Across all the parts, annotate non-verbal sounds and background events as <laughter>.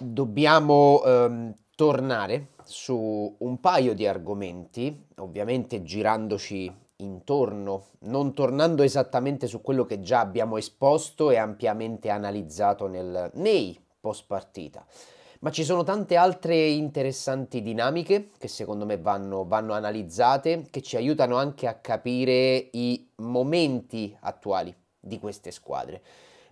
dobbiamo ehm, tornare su un paio di argomenti, ovviamente girandoci intorno, non tornando esattamente su quello che già abbiamo esposto e ampiamente analizzato nel, nei post partita. Ma ci sono tante altre interessanti dinamiche che secondo me vanno, vanno analizzate, che ci aiutano anche a capire i momenti attuali di queste squadre.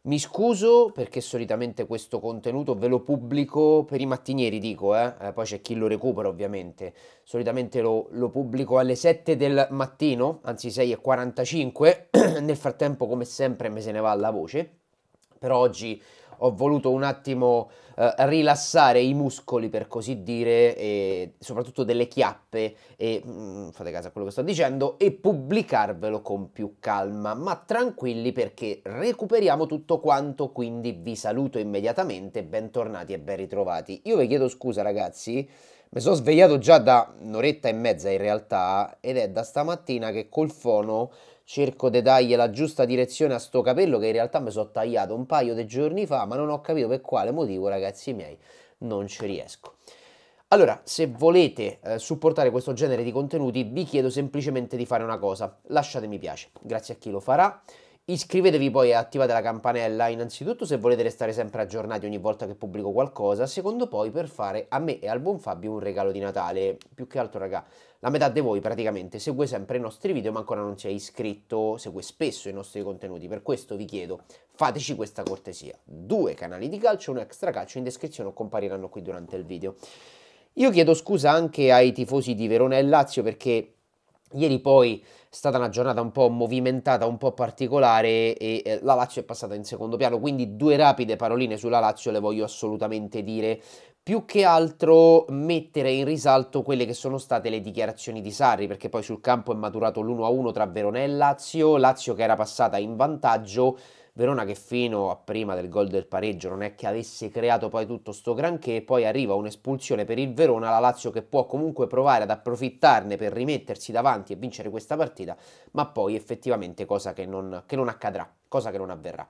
Mi scuso perché solitamente questo contenuto ve lo pubblico per i mattinieri, dico, eh? eh poi c'è chi lo recupera ovviamente. Solitamente lo, lo pubblico alle 7 del mattino, anzi 6.45, <clears throat> nel frattempo come sempre me se ne va la voce. Però oggi ho voluto un attimo eh, rilassare i muscoli per così dire, e soprattutto delle chiappe, e mh, mm, fate caso a quello che sto dicendo, e pubblicarvelo con più calma, ma tranquilli perché recuperiamo tutto quanto, quindi vi saluto immediatamente, bentornati e ben ritrovati. Io vi chiedo scusa ragazzi, mi sono svegliato già da un'oretta e mezza in realtà ed è da stamattina che col fono cerco di dargli la giusta direzione a sto capello che in realtà mi sono tagliato un paio di giorni fa, ma non ho capito per quale motivo, ragazzi miei, non ci riesco. Allora, se volete eh, supportare questo genere di contenuti, vi chiedo semplicemente di fare una cosa, lasciatemi piace, grazie a chi lo farà. Iscrivetevi poi e attivate la campanella innanzitutto se volete restare sempre aggiornati ogni volta che pubblico qualcosa, secondo poi per fare a me e al buon Fabio un regalo di Natale. Più che altro raga, la metà di voi praticamente segue sempre i nostri video ma ancora non si è iscritto, segue spesso i nostri contenuti, per questo vi chiedo fateci questa cortesia. Due canali di calcio, un extra calcio in descrizione o compariranno qui durante il video. Io chiedo scusa anche ai tifosi di Verona e Lazio perché Ieri poi è stata una giornata un po' movimentata, un po' particolare e la Lazio è passata in secondo piano, quindi due rapide paroline sulla Lazio le voglio assolutamente dire. Più che altro mettere in risalto quelle che sono state le dichiarazioni di Sarri, perché poi sul campo è maturato l'1-1 tra Veronella e Lazio, Lazio che era passata in vantaggio, Verona che fino a prima del gol del pareggio non è che avesse creato poi tutto sto granché, poi arriva un'espulsione per il Verona, la Lazio che può comunque provare ad approfittarne per rimettersi davanti e vincere questa partita, ma poi effettivamente cosa che non, che non accadrà, cosa che non avverrà.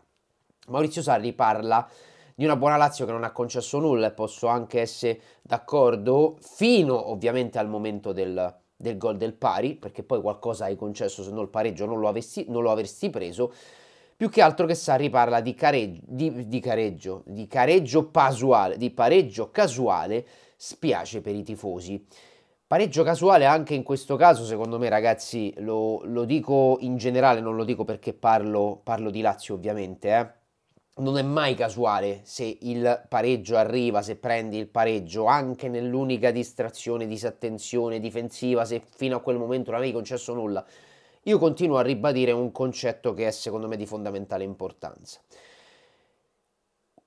Maurizio Sarri parla di una buona Lazio che non ha concesso nulla e posso anche essere d'accordo fino ovviamente al momento del, del gol del pari, perché poi qualcosa hai concesso se non il pareggio non lo, avessi, non lo avresti preso, più che altro che Sarri parla di careggio, di, di, careggio, di careggio pasuale, di pareggio casuale, spiace per i tifosi. Pareggio casuale anche in questo caso, secondo me ragazzi, lo, lo dico in generale, non lo dico perché parlo, parlo di Lazio ovviamente, eh non è mai casuale se il pareggio arriva, se prendi il pareggio, anche nell'unica distrazione, disattenzione difensiva, se fino a quel momento non avevi concesso nulla io continuo a ribadire un concetto che è secondo me di fondamentale importanza.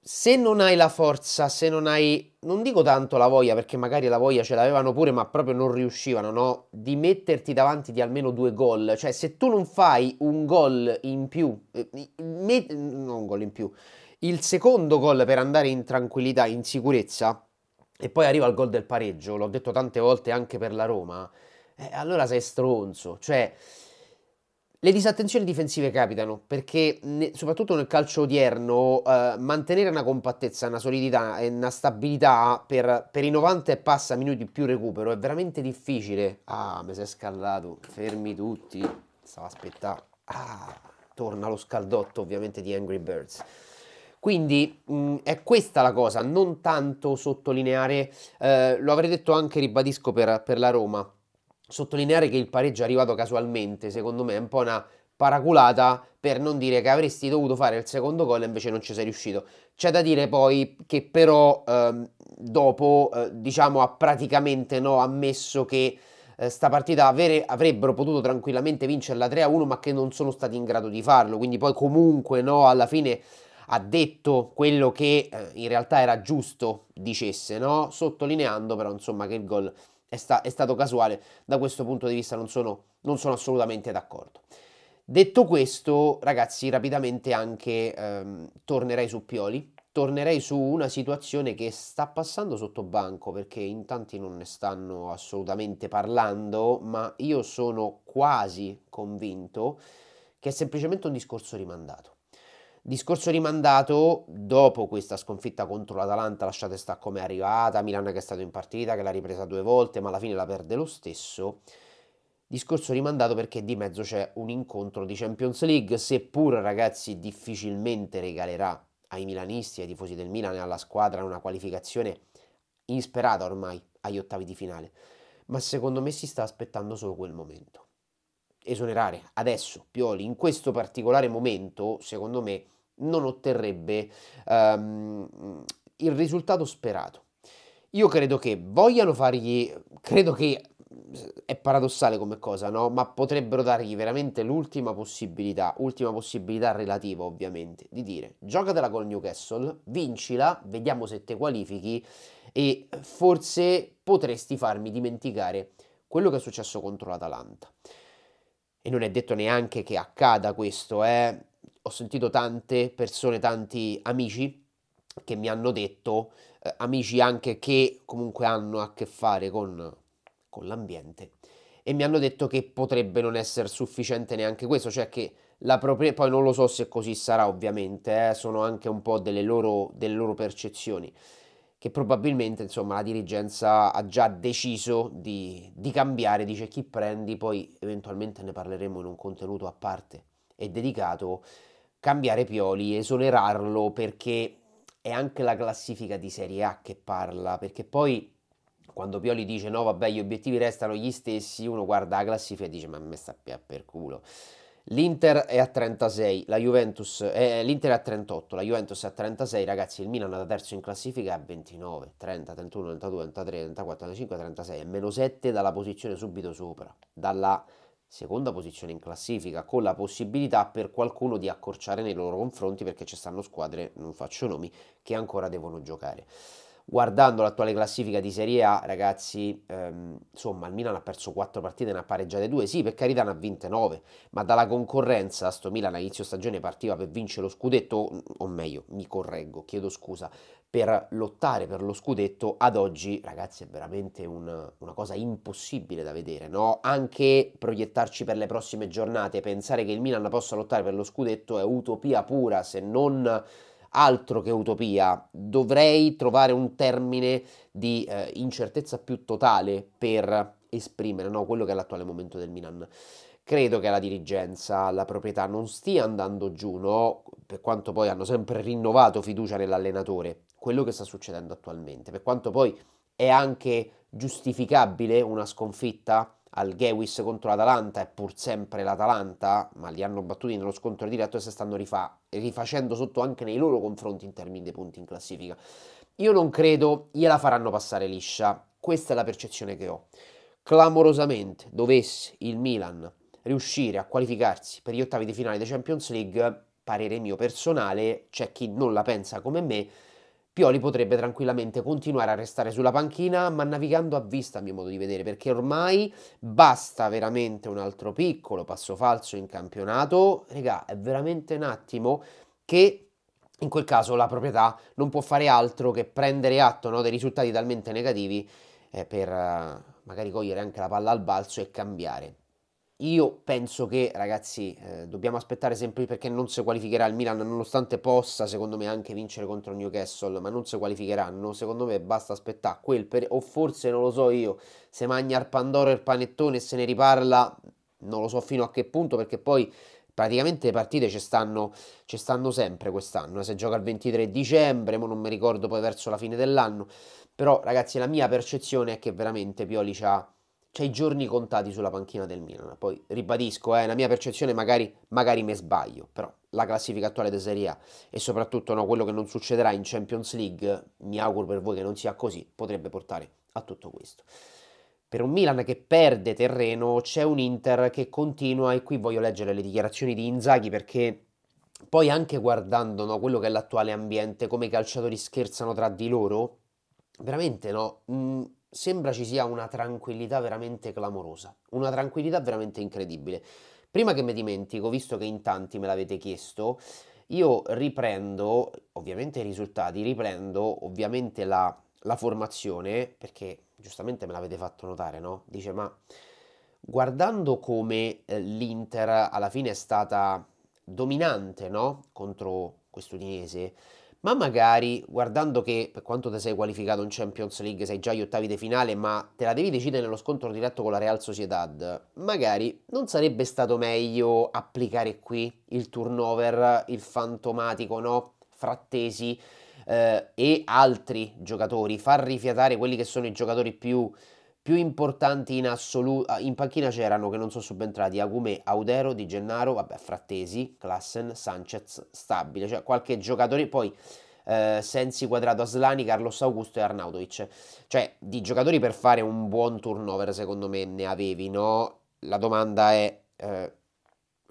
Se non hai la forza, se non hai, non dico tanto la voglia, perché magari la voglia ce l'avevano pure, ma proprio non riuscivano, no? Di metterti davanti di almeno due gol. Cioè, se tu non fai un gol in più, eh, me, non un gol in più, il secondo gol per andare in tranquillità, in sicurezza, e poi arriva il gol del pareggio, l'ho detto tante volte anche per la Roma, eh, allora sei stronzo. Cioè, le disattenzioni difensive capitano perché ne, soprattutto nel calcio odierno eh, mantenere una compattezza, una solidità e una stabilità per, per, i 90 e passa minuti più recupero è veramente difficile. Ah, mi sei scaldato, fermi tutti, stavo aspettando. Ah, torna lo scaldotto ovviamente di Angry Birds. Quindi mh, mm, è questa la cosa, non tanto sottolineare, eh, lo avrei detto anche, ribadisco, per, per la Roma sottolineare che il pareggio è arrivato casualmente, secondo me, è un po' una paraculata per non dire che avresti dovuto fare il secondo gol e invece non ci sei riuscito. C'è da dire poi che però ehm, dopo eh, diciamo ha praticamente no, ammesso che eh, sta partita avere, avrebbero potuto tranquillamente vincerla 3-1 ma che non sono stati in grado di farlo, quindi poi comunque no, alla fine ha detto quello che eh, in realtà era giusto dicesse, no? sottolineando però insomma che il gol è, sta, è, stato casuale, da questo punto di vista non sono, non sono assolutamente d'accordo. Detto questo, ragazzi, rapidamente anche ehm, tornerei su Pioli, tornerei su una situazione che sta passando sotto banco perché in tanti non ne stanno assolutamente parlando, ma io sono quasi convinto che è semplicemente un discorso rimandato. Discorso rimandato dopo questa sconfitta contro l'Atalanta, lasciate sta come è arrivata, Milan che è stato in partita, che l'ha ripresa due volte, ma alla fine la perde lo stesso. Discorso rimandato perché di mezzo c'è un incontro di Champions League, seppur ragazzi difficilmente regalerà ai milanisti, ai tifosi del Milan e alla squadra una qualificazione insperata ormai agli ottavi di finale, ma secondo me si sta aspettando solo quel momento esonerare adesso Pioli in questo particolare momento, secondo me, non otterrebbe um, il risultato sperato. Io credo che vogliano fargli, credo che è paradossale come cosa, no? Ma potrebbero dargli veramente l'ultima possibilità, ultima possibilità relativa ovviamente, di dire giocatela con Newcastle, vincila, vediamo se te qualifichi e forse potresti farmi dimenticare quello che è successo contro l'Atalanta e non è detto neanche che accada questo, eh. ho sentito tante persone, tanti amici che mi hanno detto, eh, amici anche che comunque hanno a che fare con, con l'ambiente, e mi hanno detto che potrebbe non essere sufficiente neanche questo, cioè che la proprietà, poi non lo so se così sarà ovviamente, eh, sono anche un po' delle loro, delle loro percezioni, che probabilmente insomma, la dirigenza ha già deciso di, di cambiare, dice chi prendi, poi eventualmente ne parleremo in un contenuto a parte e dedicato, cambiare Pioli, esonerarlo perché è anche la classifica di Serie A che parla, perché poi quando Pioli dice no vabbè gli obiettivi restano gli stessi, uno guarda la classifica e dice ma a me sta più per culo. L'Inter è a 36, la Juventus, eh, l'Inter è a 38, la Juventus è a 36, ragazzi, il Milan è da terzo in classifica a 29, 30, 31, 32, 33, 34, 35, 36, è meno 7 dalla posizione subito sopra, dalla seconda posizione in classifica, con la possibilità per qualcuno di accorciare nei loro confronti perché ci stanno squadre, non faccio nomi, che ancora devono giocare guardando l'attuale classifica di Serie A, ragazzi, ehm, insomma, il Milan ha perso 4 partite, ne ha pareggiate 2, sì, per carità ne ha vinte 9, ma dalla concorrenza sto Milan a inizio stagione partiva per vincere lo scudetto, o meglio, mi correggo, chiedo scusa, per lottare per lo scudetto, ad oggi, ragazzi, è veramente un, una cosa impossibile da vedere, no? Anche proiettarci per le prossime giornate, pensare che il Milan possa lottare per lo scudetto è utopia pura, se non altro che utopia, dovrei trovare un termine di eh, incertezza più totale per esprimere no, quello che è l'attuale momento del Milan. Credo che la dirigenza, la proprietà non stia andando giù, no? per quanto poi hanno sempre rinnovato fiducia nell'allenatore, quello che sta succedendo attualmente, per quanto poi è anche giustificabile una sconfitta al Gewis contro l'Atalanta è pur sempre l'Atalanta, ma li hanno battuti nello scontro diretto e si stanno rifa rifacendo sotto anche nei loro confronti in termini di punti in classifica. Io non credo gliela faranno passare liscia, questa è la percezione che ho. Clamorosamente dovesse il Milan riuscire a qualificarsi per gli ottavi di finale di Champions League, parere mio personale, c'è chi non la pensa come me, Pioli potrebbe tranquillamente continuare a restare sulla panchina, ma navigando a vista, a mio modo di vedere, perché ormai basta veramente un altro piccolo passo falso in campionato. Regà, è veramente un attimo che in quel caso la proprietà non può fare altro che prendere atto no, dei risultati talmente negativi eh, per eh, magari cogliere anche la palla al balzo e cambiare. Io penso che, ragazzi, eh, dobbiamo aspettare sempre perché non si qualificherà il Milan, nonostante possa, secondo me, anche vincere contro Newcastle, ma non si qualificheranno. Secondo me basta aspettare quel periodo, o forse non lo so io, se magna il Pandoro e il panettone e se ne riparla, non lo so fino a che punto, perché poi praticamente le partite ci stanno, ci stanno sempre quest'anno. Eh. Se gioca il 23 dicembre, ma non mi ricordo poi verso la fine dell'anno. Però, ragazzi, la mia percezione è che veramente Pioli ci ha c'è i giorni contati sulla panchina del Milan. Poi ribadisco, eh, è eh, la mia percezione, magari, magari mi sbaglio, però la classifica attuale di Serie A e soprattutto no, quello che non succederà in Champions League, mi auguro per voi che non sia così, potrebbe portare a tutto questo. Per un Milan che perde terreno c'è un Inter che continua e qui voglio leggere le dichiarazioni di Inzaghi perché poi anche guardando no, quello che è l'attuale ambiente, come i calciatori scherzano tra di loro, veramente no... Mh, sembra ci sia una tranquillità veramente clamorosa, una tranquillità veramente incredibile. Prima che mi dimentico, visto che in tanti me l'avete chiesto, io riprendo ovviamente i risultati, riprendo ovviamente la, la formazione, perché giustamente me l'avete fatto notare, no? Dice, ma guardando come eh, l'Inter alla fine è stata dominante, no? Contro quest'Udinese, ma magari guardando che per quanto ti sei qualificato in Champions League sei già agli ottavi di finale, ma te la devi decidere nello scontro diretto con la Real Sociedad, magari non sarebbe stato meglio applicare qui il turnover, il fantomatico, no? Frattesi eh, e altri giocatori, far rifiatare quelli che sono i giocatori più più importanti in assoluto. Ah, in panchina c'erano, che non sono subentrati, Agume, Audero, Di Gennaro, vabbè, Frattesi, Klassen, Sanchez, Stabile, cioè qualche giocatore, poi eh, Sensi, Quadrato, Aslani, Carlos Augusto e Arnautovic. Cioè, di giocatori per fare un buon turnover, secondo me, ne avevi, no? La domanda è... Eh,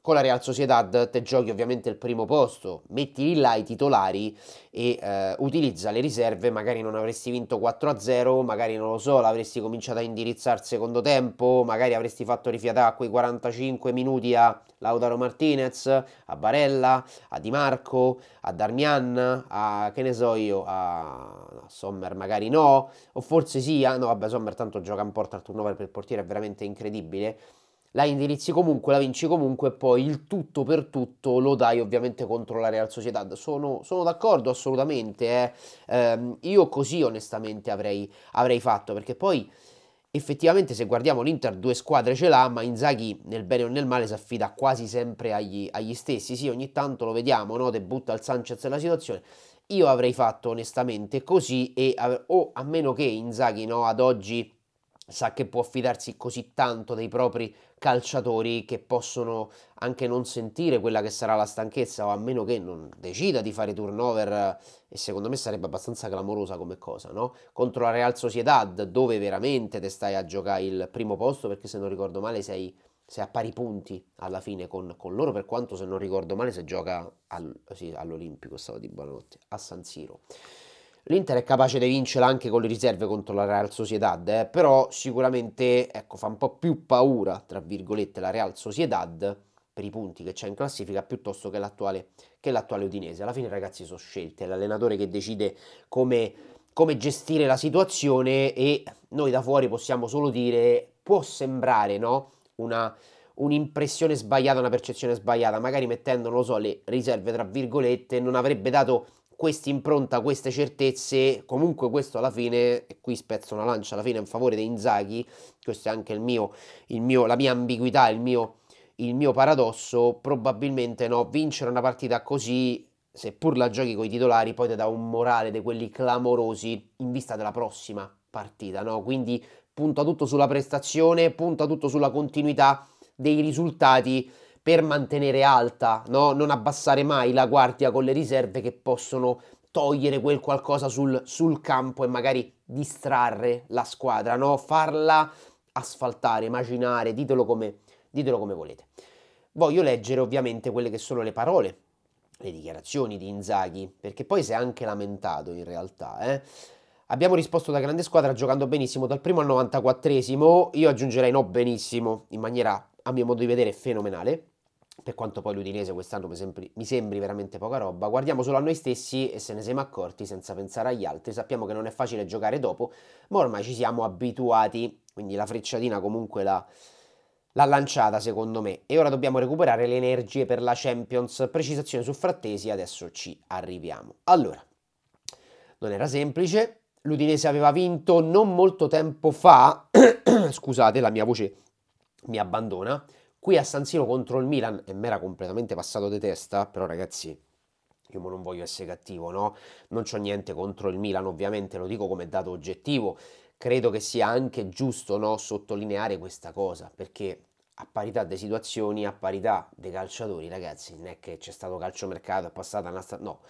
con la Real Sociedad te giochi ovviamente il primo posto, metti lì là i titolari e eh, utilizza le riserve, magari non avresti vinto 4-0, magari non lo so, l'avresti cominciato a indirizzare al secondo tempo, magari avresti fatto rifiatare quei 45 minuti a Lautaro Martinez, a Barella, a Di Marco, a Darmian, a che ne so io, a Sommer magari no, o forse sì, ah, no vabbè Sommer tanto gioca in porta al turnover per il portiere è veramente incredibile, la indirizzi comunque, la vinci comunque e poi il tutto per tutto lo dai ovviamente contro la Real Sociedad. Sono, sono d'accordo assolutamente, eh. ehm, io così onestamente avrei, avrei fatto perché poi effettivamente se guardiamo l'Inter due squadre ce l'ha ma Inzaghi nel bene o nel male si affida quasi sempre agli, agli stessi sì ogni tanto lo vediamo no? debutta al Sanchez la situazione io avrei fatto onestamente così e, o a meno che Inzaghi no, ad oggi sa che può fidarsi così tanto dei propri calciatori che possono anche non sentire quella che sarà la stanchezza o a meno che non decida di fare turnover e secondo me sarebbe abbastanza clamorosa come cosa, no? Contro la Real Sociedad dove veramente te stai a giocare il primo posto perché se non ricordo male sei, sei a pari punti alla fine con, con, loro per quanto se non ricordo male se gioca al, sì, all'Olimpico, stavo di buonanotte, a San Siro. L'Inter è capace di vincerla anche con le riserve contro la Real Sociedad, eh, però sicuramente ecco, fa un po' più paura, tra virgolette, la Real Sociedad per i punti che c'è in classifica piuttosto che l'attuale, che l'attuale Udinese. Alla fine ragazzi sono scelte, è l'allenatore che decide come, come gestire la situazione e noi da fuori possiamo solo dire, può sembrare no? una un'impressione sbagliata, una percezione sbagliata, magari mettendo, non lo so, le riserve tra virgolette, non avrebbe dato questa impronta, queste certezze, comunque questo alla fine, e qui spezzo una lancia alla fine in favore dei Inzaghi, questo è anche il mio, il mio, la mia ambiguità, il mio, il mio paradosso, probabilmente no, vincere una partita così, seppur la giochi con i titolari, poi ti dà un morale di quelli clamorosi in vista della prossima partita, no? Quindi punta tutto sulla prestazione, punta tutto sulla continuità dei risultati per mantenere alta, no? non abbassare mai la guardia con le riserve che possono togliere quel qualcosa sul, sul campo e magari distrarre la squadra, no? farla asfaltare, macinare, ditelo come, ditelo come volete. Voglio leggere ovviamente quelle che sono le parole, le dichiarazioni di Inzaghi, perché poi si è anche lamentato in realtà. Eh? Abbiamo risposto da grande squadra giocando benissimo dal primo al 94esimo, io aggiungerei no benissimo, in maniera a mio modo di vedere fenomenale per quanto poi l'Udinese quest'anno mi sembri, mi sembri, veramente poca roba, guardiamo solo a noi stessi e se ne siamo accorti senza pensare agli altri, sappiamo che non è facile giocare dopo, ma ormai ci siamo abituati, quindi la frecciatina comunque l'ha, l'ha lanciata secondo me e ora dobbiamo recuperare le energie per la Champions, precisazione su Frattesi, adesso ci arriviamo. Allora, non era semplice, l'Udinese aveva vinto non molto tempo fa, <coughs> scusate la mia voce mi abbandona, Qui a San Siro contro il Milan, e mi era completamente passato di testa, però ragazzi, io non voglio essere cattivo, no? Non c'ho niente contro il Milan, ovviamente, lo dico come dato oggettivo. Credo che sia anche giusto, no, sottolineare questa cosa, perché a parità di situazioni, a parità dei calciatori, ragazzi, non è che c'è stato calciomercato, è passata una stagione, no.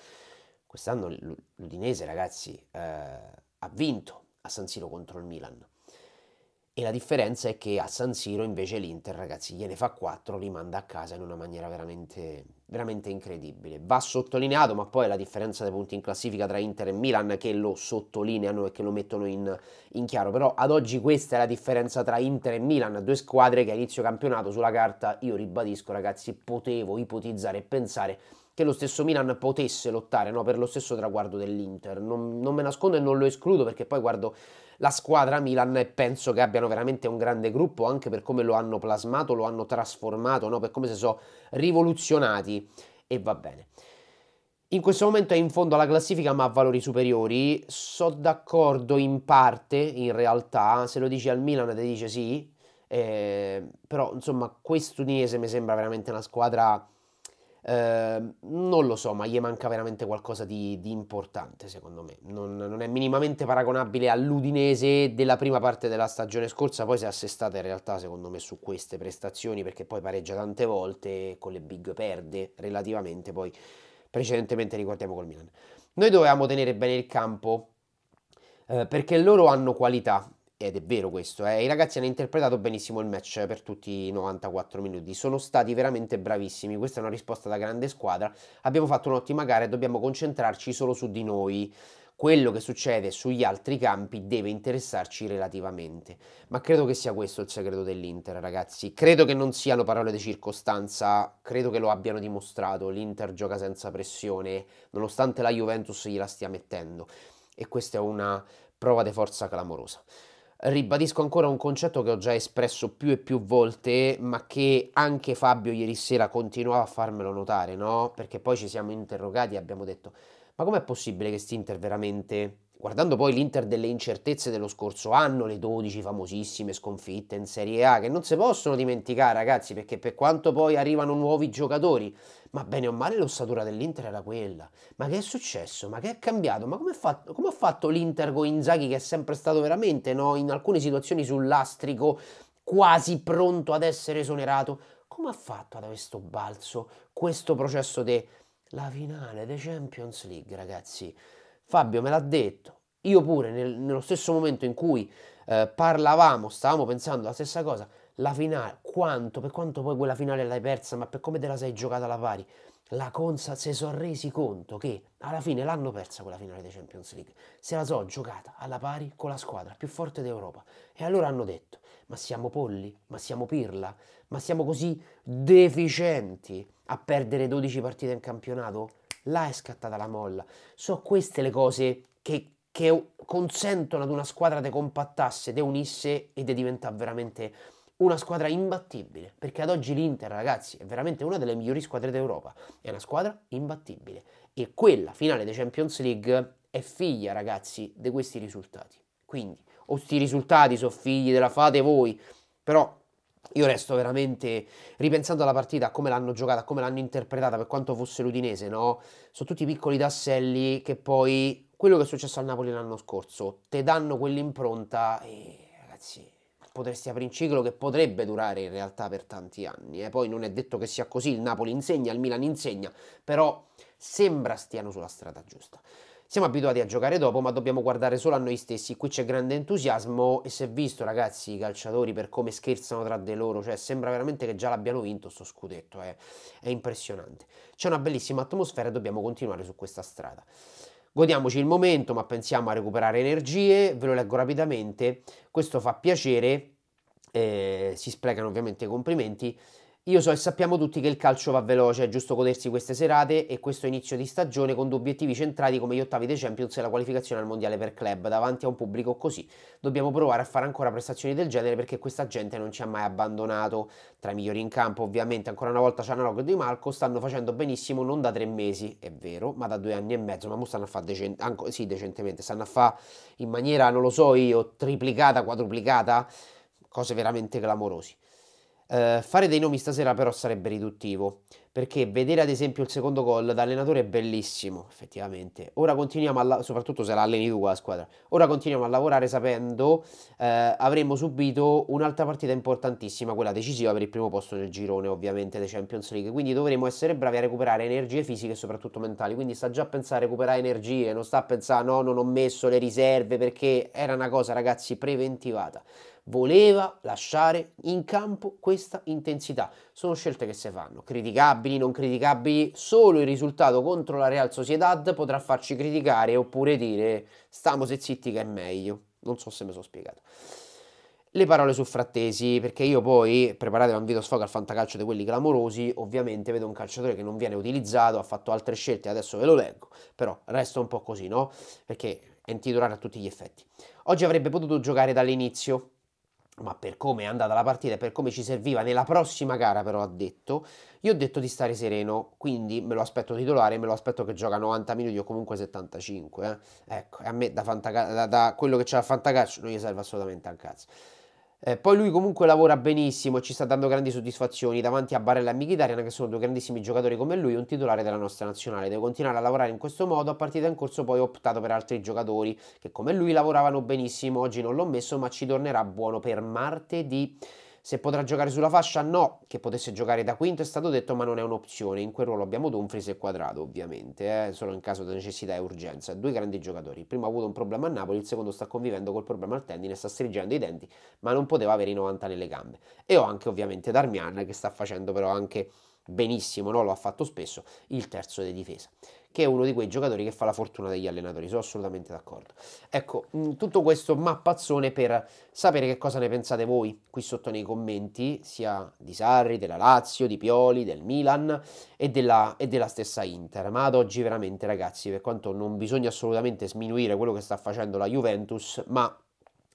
Quest'anno l'Udinese, ragazzi, eh, ha vinto a San Siro contro il Milan. E la differenza è che a San Siro invece l'Inter, ragazzi, gliene fa 4, li manda a casa in una maniera veramente, veramente incredibile. Va sottolineato, ma poi la differenza dei punti in classifica tra Inter e Milan che lo sottolineano e che lo mettono in, in chiaro. Però ad oggi questa è la differenza tra Inter e Milan, due squadre che a inizio campionato sulla carta, io ribadisco ragazzi, potevo ipotizzare e pensare che lo stesso Milan potesse lottare no, per lo stesso traguardo dell'Inter. Non, non, me nascondo e non lo escludo perché poi guardo la squadra Milan e penso che abbiano veramente un grande gruppo anche per come lo hanno plasmato, lo hanno trasformato, no? per come si sono rivoluzionati e va bene. In questo momento è in fondo alla classifica ma a valori superiori, so d'accordo in parte in realtà, se lo dici al Milan ti dice sì, eh, però insomma quest'Udinese mi sembra veramente una squadra Ehm, non lo so, ma gli manca veramente qualcosa di, di importante, secondo me. Non, non, è minimamente paragonabile all'Udinese della prima parte della stagione scorsa, poi si è assestata in realtà, secondo me, su queste prestazioni, perché poi pareggia tante volte, con le big perde relativamente, poi precedentemente ricordiamo col Milan. Noi dovevamo tenere bene il campo, eh, perché loro hanno qualità, ed è vero questo, eh. i ragazzi hanno interpretato benissimo il match per tutti i 94 minuti, sono stati veramente bravissimi, questa è una risposta da grande squadra, abbiamo fatto un'ottima gara e dobbiamo concentrarci solo su di noi, quello che succede sugli altri campi deve interessarci relativamente, ma credo che sia questo il segreto dell'Inter ragazzi, credo che non siano parole di circostanza, credo che lo abbiano dimostrato, l'Inter gioca senza pressione, nonostante la Juventus gliela stia mettendo e questa è una prova di forza clamorosa ribadisco ancora un concetto che ho già espresso più e più volte, ma che anche Fabio ieri sera continuava a farmelo notare, no? Perché poi ci siamo interrogati e abbiamo detto, ma com'è possibile che Stinter veramente Guardando poi l'Inter delle incertezze dello scorso anno, le 12 famosissime sconfitte in Serie A, che non si possono dimenticare ragazzi, perché per quanto poi arrivano nuovi giocatori, ma bene o male l'ossatura dell'Inter era quella. Ma che è successo? Ma che è cambiato? Ma come ha fatto, fatto l'Inter con Inzaghi che è sempre stato veramente no? in alcune situazioni sull'astrico, quasi pronto ad essere esonerato? Come ha fatto ad avere questo balzo, questo processo de la finale dei Champions League, ragazzi? Fabio me l'ha detto, io pure nel, nello stesso momento in cui eh, parlavamo, stavamo pensando la stessa cosa, la finale, quanto, per quanto poi quella finale l'hai persa, ma per come te la sei giocata alla pari, la Consa si sono resi conto che alla fine l'hanno persa quella finale dei Champions League, se la so giocata alla pari con la squadra più forte d'Europa. E allora hanno detto, ma siamo polli, ma siamo pirla, ma siamo così deficienti a perdere 12 partite in campionato? là è scattata la molla. Sono queste le cose che, che consentono ad una squadra di compattasse, di unisse e di diventare veramente una squadra imbattibile, perché ad oggi l'Inter, ragazzi, è veramente una delle migliori squadre d'Europa, è una squadra imbattibile e quella finale di Champions League è figlia, ragazzi, di questi risultati. Quindi, o sti risultati sono figli della fate voi, però io resto veramente, ripensando alla partita, a come l'hanno giocata, a come l'hanno interpretata, per quanto fosse l'Udinese, no? Sono tutti piccoli tasselli che poi, quello che è successo al Napoli l'anno scorso, te danno quell'impronta e, ragazzi, potresti aprire un ciclo che potrebbe durare in realtà per tanti anni. Eh? Poi non è detto che sia così, il Napoli insegna, il Milan insegna, però sembra stiano sulla strada giusta. Siamo abituati a giocare dopo, ma dobbiamo guardare solo a noi stessi. Qui c'è grande entusiasmo e si è visto, ragazzi, i calciatori per come scherzano tra di loro. Cioè, sembra veramente che già l'abbiano vinto sto scudetto. Eh. È impressionante. C'è una bellissima atmosfera e dobbiamo continuare su questa strada. Godiamoci il momento, ma pensiamo a recuperare energie. Ve lo leggo rapidamente. Questo fa piacere. Eh, si sprecano ovviamente i complimenti. Io so e sappiamo tutti che il calcio va veloce, è giusto godersi queste serate e questo inizio di stagione con due obiettivi centrati come gli ottavi dei Champions e la qualificazione al Mondiale per club. Davanti a un pubblico così dobbiamo provare a fare ancora prestazioni del genere perché questa gente non ci ha mai abbandonato. Tra i migliori in campo ovviamente ancora una volta Cianarog e Di Marco stanno facendo benissimo non da tre mesi, è vero, ma da due anni e mezzo, ma stanno a fare decent sì, decentemente, stanno a fare in maniera, non lo so io, triplicata, quadruplicata, cose veramente clamorosi. Eh, fare dei nomi stasera però sarebbe riduttivo perché vedere ad esempio il secondo gol da allenatore è bellissimo, effettivamente. Ora continuiamo a la- soprattutto se la alleni tu con la squadra. Ora continuiamo a lavorare sapendo eh, avremmo subito un'altra partita importantissima, quella decisiva per il primo posto del girone, ovviamente, dei Champions League. Quindi dovremo essere bravi a recuperare energie fisiche e soprattutto mentali. Quindi sta già a pensare a recuperare energie, non sta a pensare no, non ho messo le riserve perché era una cosa, ragazzi, preventivata voleva lasciare in campo questa intensità. Sono scelte che si fanno, criticabili criticabili, non criticabili, solo il risultato contro la Real Sociedad potrà farci criticare oppure dire stiamo se zitti che è meglio. Non so se mi sono spiegato. Le parole su Frattesi, perché io poi, preparate a un video sfogo al fantacalcio di quelli clamorosi, ovviamente vedo un calciatore che non viene utilizzato, ha fatto altre scelte, adesso ve lo leggo, però resta un po' così, no? Perché è intitolato a tutti gli effetti. Oggi avrebbe potuto giocare dall'inizio, ma per come è andata la partita e per come ci serviva nella prossima gara però ha detto, io ho detto di stare sereno, quindi me lo aspetto titolare, me lo aspetto che gioca 90 minuti o comunque 75, eh. ecco, e a me da, da, da quello che c'è a fantacalcio non gli serve assolutamente un cazzo. Eh, poi lui comunque lavora benissimo e ci sta dando grandi soddisfazioni davanti a Barella e Mkhitaryan che sono due grandissimi giocatori come lui un titolare della nostra nazionale. Deve continuare a lavorare in questo modo, a partita in corso poi ho optato per altri giocatori che come lui lavoravano benissimo, oggi non l'ho messo ma ci tornerà buono per martedì. Se potrà giocare sulla fascia? No, che potesse giocare da quinto è stato detto, ma non è un'opzione. In quel ruolo abbiamo Dumfries e Quadrado, ovviamente, eh? solo in caso di necessità e urgenza. Due grandi giocatori. Il primo ha avuto un problema a Napoli, il secondo sta convivendo col problema al tendine, sta stringendo i denti, ma non poteva avere i 90 nelle gambe. E ho anche ovviamente Darmian che sta facendo però anche benissimo, no? lo ha fatto spesso, il terzo di difesa, che è uno di quei giocatori che fa la fortuna degli allenatori, sono assolutamente d'accordo. Ecco, mm, tutto questo mappazzone per sapere che cosa ne pensate voi qui sotto nei commenti, sia di Sarri, della Lazio, di Pioli, del Milan e della, e della stessa Inter, ma ad oggi veramente ragazzi, per quanto non bisogna assolutamente sminuire quello che sta facendo la Juventus, ma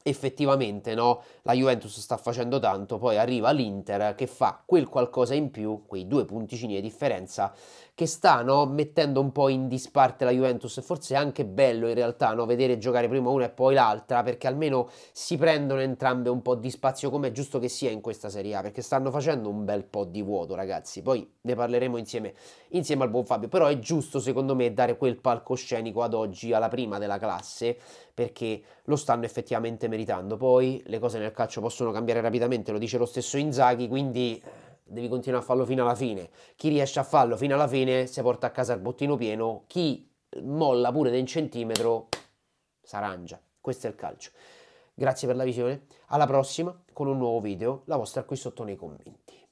effettivamente no? la Juventus sta facendo tanto, poi arriva l'Inter che fa quel qualcosa in più, quei due punticini di differenza che sta no, mettendo un po' in disparte la Juventus. Forse è anche bello in realtà no, vedere giocare prima una e poi l'altra, perché almeno si prendono entrambe un po' di spazio, come è giusto che sia in questa Serie A, perché stanno facendo un bel po' di vuoto, ragazzi. Poi ne parleremo insieme, insieme al buon Fabio. Però è giusto, secondo me, dare quel palcoscenico ad oggi alla prima della classe, perché lo stanno effettivamente meritando. Poi le cose nel calcio possono cambiare rapidamente, lo dice lo stesso Inzaghi, quindi devi continuare a farlo fino alla fine. Chi riesce a farlo fino alla fine si porta a casa il bottino pieno, chi eh, molla pure di un centimetro s'arrangia. Questo è il calcio. Grazie per la visione, alla prossima con un nuovo video, la vostra qui sotto nei commenti.